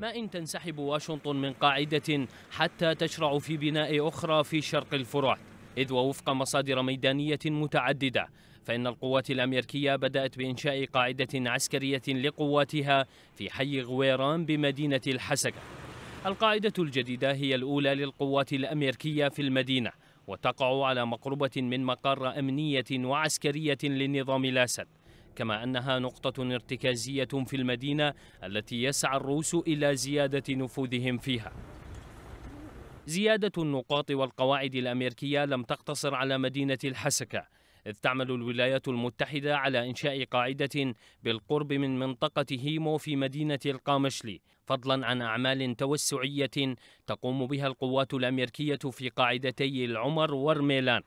ما إن تنسحب واشنطن من قاعدة حتى تشرع في بناء أخرى في شرق الفرات إذ ووفق مصادر ميدانية متعددة فإن القوات الأمريكية بدأت بإنشاء قاعدة عسكرية لقواتها في حي غويران بمدينة الحسكة القاعدة الجديدة هي الأولى للقوات الأمريكية في المدينة وتقع على مقربة من مقر أمنية وعسكرية للنظام الأسد كما أنها نقطة ارتكازية في المدينة التي يسعى الروس إلى زيادة نفوذهم فيها زيادة النقاط والقواعد الأمريكية لم تقتصر على مدينة الحسكة إذ تعمل الولايات المتحدة على إنشاء قاعدة بالقرب من منطقة هيمو في مدينة القامشلي فضلا عن أعمال توسعية تقوم بها القوات الأمريكية في قاعدتي العمر ورميلان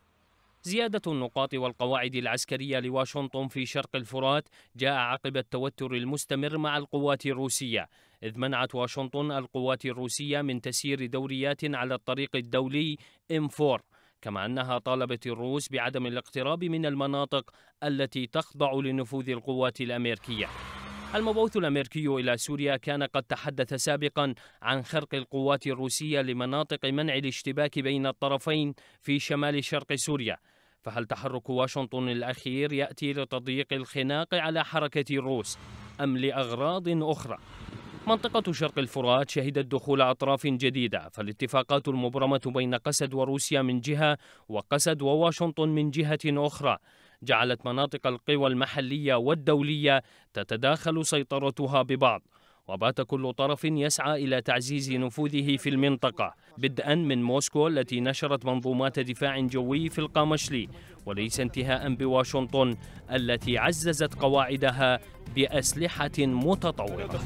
زيادة النقاط والقواعد العسكرية لواشنطن في شرق الفرات جاء عقب التوتر المستمر مع القوات الروسية إذ منعت واشنطن القوات الروسية من تسيير دوريات على الطريق الدولي M4 كما أنها طالبت الروس بعدم الاقتراب من المناطق التي تخضع لنفوذ القوات الأمريكية المبعوث الامريكي الى سوريا كان قد تحدث سابقا عن خرق القوات الروسيه لمناطق منع الاشتباك بين الطرفين في شمال شرق سوريا فهل تحرك واشنطن الأخير يأتي لتضييق الخناق على حركة الروس أم لأغراض أخرى؟ منطقة شرق الفرات شهدت دخول أطراف جديدة فالاتفاقات المبرمة بين قسد وروسيا من جهة وقسد وواشنطن من جهة أخرى جعلت مناطق القوى المحلية والدولية تتداخل سيطرتها ببعض وبات كل طرف يسعى إلى تعزيز نفوذه في المنطقة بدءا من موسكو التي نشرت منظومات دفاع جوي في القامشلي وليس انتهاء بواشنطن التي عززت قواعدها بأسلحة متطورة